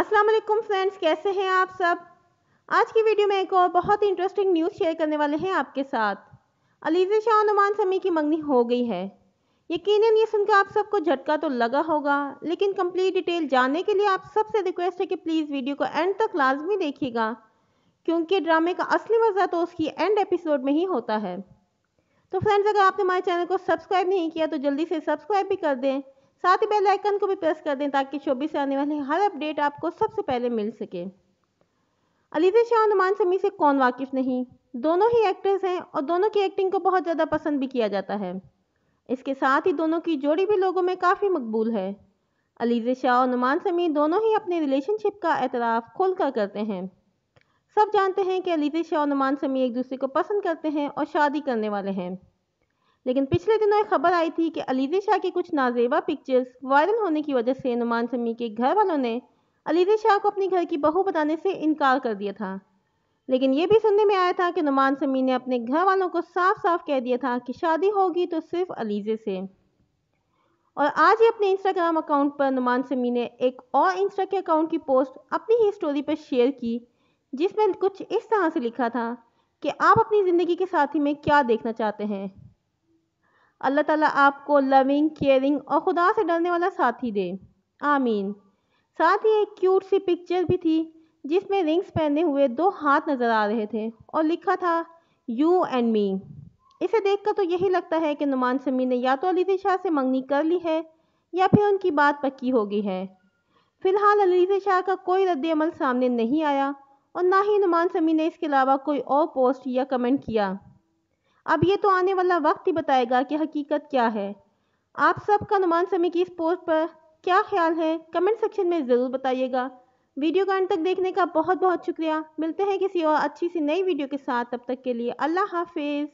अस्सलाम वालेकुम फ्रेंड्स कैसे हैं आप सब आज की वीडियो में एक और बहुत ही इंटरेस्टिंग न्यूज़ शेयर करने वाले हैं आपके साथ अलीज़े शाह नुमान समी की मंगनी हो गई है यकीनन ये सुनकर आप सबको झटका तो लगा होगा लेकिन कंप्लीट डिटेल जानने के लिए आप सबसे रिक्वेस्ट है कि प्लीज़ वीडियो को एंड तक लाजमी देखिएगा क्योंकि ड्रामे का असली मज़ा तो उसकी एंड एपिसोड में ही होता है तो फ्रेंड्स अगर आपने हमारे चैनल को सब्सक्राइब नहीं किया तो जल्दी से सब्सक्राइब भी कर दें साथ ही बेल आइकन को भी प्रेस कर दें ताकि शोबी से आने वाली हर अपडेट आपको सबसे पहले मिल सके अलीजा शाह और नुमान समी से कौन वाकिफ नहीं दोनों ही एक्टर्स हैं और दोनों की एक्टिंग को बहुत ज़्यादा पसंद भी किया जाता है इसके साथ ही दोनों की जोड़ी भी लोगों में काफ़ी मकबूल है अलीजे शाह और नुमान समी दोनों ही अपने रिलेशनशिप का एतराफ़ खोल कर करते हैं सब जानते हैं कि अलीजे शाह और नुमान समी एक दूसरे को पसंद करते हैं और शादी करने वाले हैं लेकिन पिछले दिनों एक खबर आई थी कि अलीजे शाह की कुछ नाजेबा पिक्चर्स वायरल होने की वजह से नुमान समी के घर वालों ने अलीजे शाह को अपने घर की बहू बताने से इनकार कर दिया था लेकिन ये भी सुनने में आया था कि नुमान समी ने अपने घर वालों को साफ साफ कह दिया था कि शादी होगी तो सिर्फ अलीजे से और आज ही अपने इंस्टाग्राम अकाउंट पर नुमान समी ने एक और इंस्टा के अकाउंट की पोस्ट अपनी ही स्टोरी पर शेयर की जिसमें कुछ इस तरह से लिखा था कि आप अपनी ज़िंदगी के साथी में क्या देखना चाहते हैं अल्लाह ताला आपको लविंग केयरिंग और खुदा से डरने वाला साथी दे आमीन साथ ही एक क्यूट सी पिक्चर भी थी जिसमें रिंग्स पहने हुए दो हाथ नज़र आ रहे थे और लिखा था यू एंड मी इसे देखकर तो यही लगता है कि नुमान समी ने या तो अलीजे शाह से मंगनी कर ली है या फिर उनकी बात पक्की हो गई है फ़िलहाल अलीजे शाह का कोई रद्दमल सामने नहीं आया और ना ही नुमान समी ने इसके अलावा कोई और पोस्ट या कमेंट किया अब ये तो आने वाला वक्त ही बताएगा कि हकीकत क्या है आप सब का नुमान समय की इस पोस्ट पर क्या ख्याल है कमेंट सेक्शन में ज़रूर बताइएगा वीडियो का अंत तक देखने का बहुत बहुत शुक्रिया मिलते हैं किसी और अच्छी सी नई वीडियो के साथ तब तक के लिए अल्लाह हाफिज़